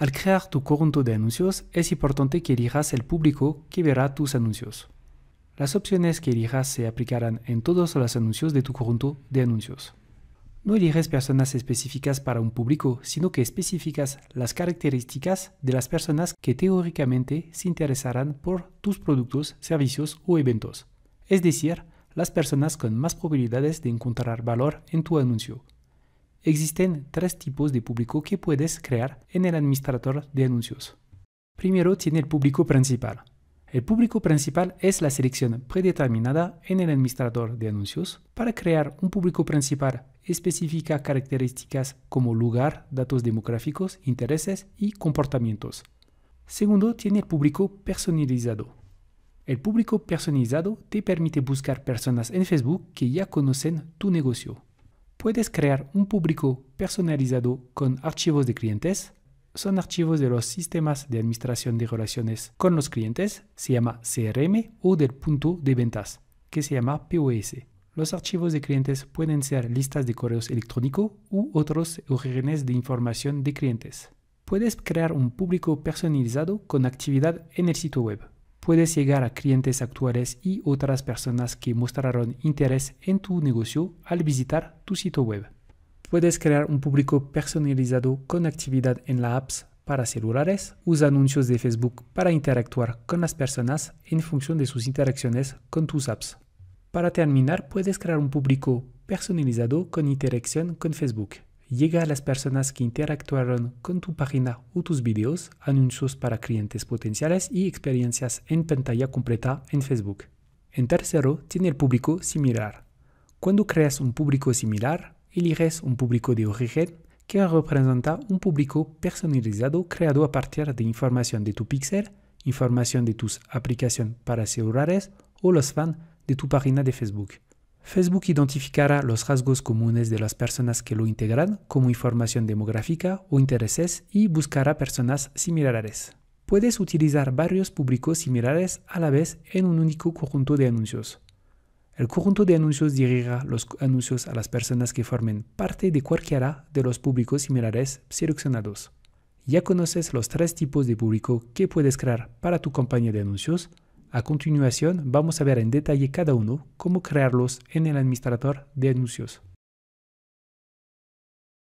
Al crear tu conjunto de anuncios, es importante que elijas el público que verá tus anuncios. Las opciones que elijas se aplicarán en todos los anuncios de tu conjunto de anuncios. No eliges personas específicas para un público, sino que especificas las características de las personas que teóricamente se interesarán por tus productos, servicios o eventos. Es decir, las personas con más probabilidades de encontrar valor en tu anuncio, Existen tres tipos de público que puedes crear en el administrador de anuncios. Primero tiene el público principal. El público principal es la selección predeterminada en el administrador de anuncios. Para crear un público principal especifica características como lugar, datos demográficos, intereses y comportamientos. Segundo, tiene el público personalizado. El público personalizado te permite buscar personas en Facebook que ya conocen tu negocio puedes crear un público personalizado con archivos de clientes. Son archivos de los sistemas de administración de relaciones con los clientes, se llama CRM, o del punto de ventas, que se llama POS. Los archivos de clientes pueden ser listas de correos electrónicos u otros orígenes de información de clientes. Puedes crear un público personalizado con actividad en el sitio web puedes llegar a clientes actuales y otras personas que mostraron interés en tu negocio al visitar tu sitio web. Puedes crear un público personalizado con actividad en la apps para celulares, usa anuncios de Facebook para interactuar con las personas en función de sus interacciones con tus apps. Para terminar, puedes crear un público personalizado con interacción con Facebook llega a las personas que interactuaron con tu página o tus videos, anuncios para clientes potenciales y experiencias en pantalla completa en Facebook. En tercero, tiene el público similar. Cuando creas un público similar, eliges un público de origen que representa un público personalizado creado a partir de información de tu pixel, información de tus aplicaciones para celulares o los fans de tu página de Facebook. Facebook identificará los rasgos comunes de las personas que lo integran como información demográfica o intereses y buscará personas similares. Puedes utilizar varios públicos similares a la vez en un único conjunto de anuncios. El conjunto de anuncios dirigirá los anuncios a las personas que formen parte de cualquiera de los públicos similares seleccionados. Ya conoces los tres tipos de público que puedes crear para tu campaña de anuncios a continuación vamos a ver en detalle cada uno cómo crearlos en el administrador de anuncios.